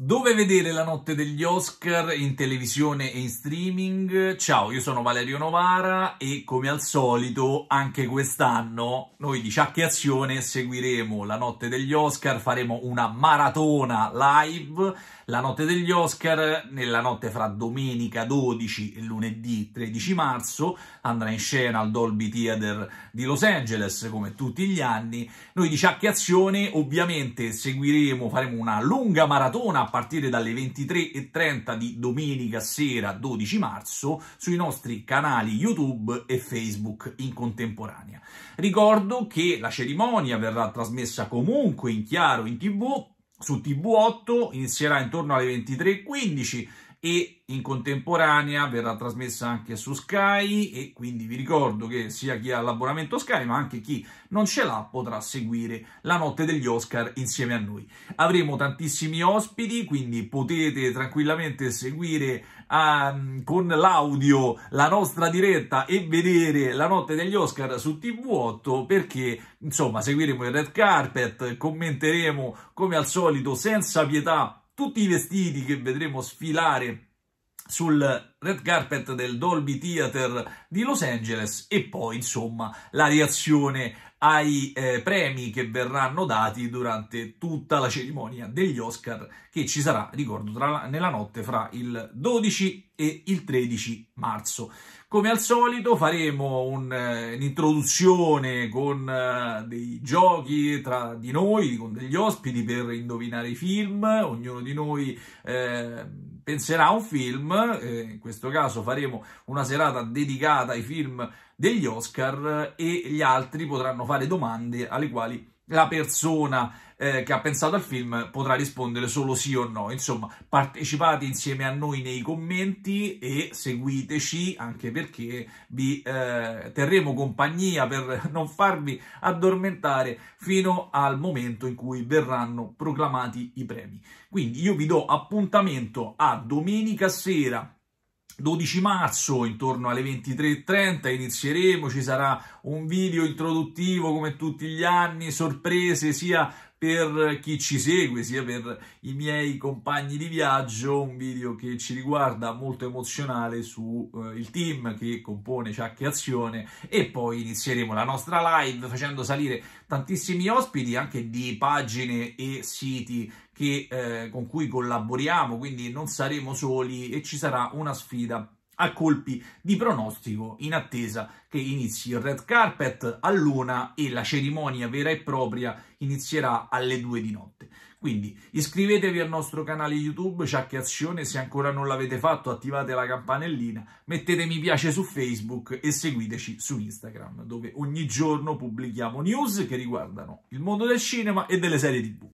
Dove vedere la notte degli Oscar in televisione e in streaming? Ciao, io sono Valerio Novara e come al solito anche quest'anno noi di Ciacche Azione seguiremo la notte degli Oscar, faremo una maratona live la notte degli Oscar nella notte fra domenica 12 e lunedì 13 marzo andrà in scena al Dolby Theater di Los Angeles come tutti gli anni. Noi di Ciacche Azione ovviamente seguiremo, faremo una lunga maratona partire dalle 23.30 di domenica sera 12 marzo sui nostri canali YouTube e Facebook in contemporanea. Ricordo che la cerimonia verrà trasmessa comunque in chiaro in tv su TV8, inizierà intorno alle 23.15 e in contemporanea verrà trasmessa anche su Sky e quindi vi ricordo che sia chi ha l'abbonamento Sky ma anche chi non ce l'ha potrà seguire la notte degli Oscar insieme a noi. Avremo tantissimi ospiti quindi potete tranquillamente seguire um, con l'audio la nostra diretta e vedere la notte degli Oscar su TV8 perché insomma seguiremo il red carpet, commenteremo come al solito senza pietà tutti i vestiti che vedremo sfilare sul red carpet del Dolby Theater di Los Angeles e poi insomma la reazione ai eh, premi che verranno dati durante tutta la cerimonia degli Oscar che ci sarà, ricordo, tra, nella notte fra il 12 e il 13 marzo. Come al solito faremo eh, un'introduzione eh, con eh, dei giochi tra di noi, con degli ospiti per indovinare i film, ognuno di noi eh, penserà a un film, eh, in questo caso faremo una serata dedicata ai film degli Oscar eh, e gli altri potranno fare domande alle quali la persona eh, che ha pensato al film potrà rispondere solo sì o no. Insomma, partecipate insieme a noi nei commenti e seguiteci anche perché vi eh, terremo compagnia per non farvi addormentare fino al momento in cui verranno proclamati i premi. Quindi io vi do appuntamento a domenica sera 12 marzo intorno alle 23.30 inizieremo, ci sarà un video introduttivo come tutti gli anni, sorprese sia per chi ci segue, sia per i miei compagni di viaggio, un video che ci riguarda molto emozionale sul eh, team che compone Ciacchi Azione e poi inizieremo la nostra live facendo salire tantissimi ospiti anche di pagine e siti che, eh, con cui collaboriamo, quindi non saremo soli e ci sarà una sfida a colpi di pronostico in attesa che inizi il red carpet a luna e la cerimonia vera e propria inizierà alle 2 di notte. Quindi iscrivetevi al nostro canale YouTube Ciacche Azione, se ancora non l'avete fatto attivate la campanellina, mettete mi piace su Facebook e seguiteci su Instagram dove ogni giorno pubblichiamo news che riguardano il mondo del cinema e delle serie tv.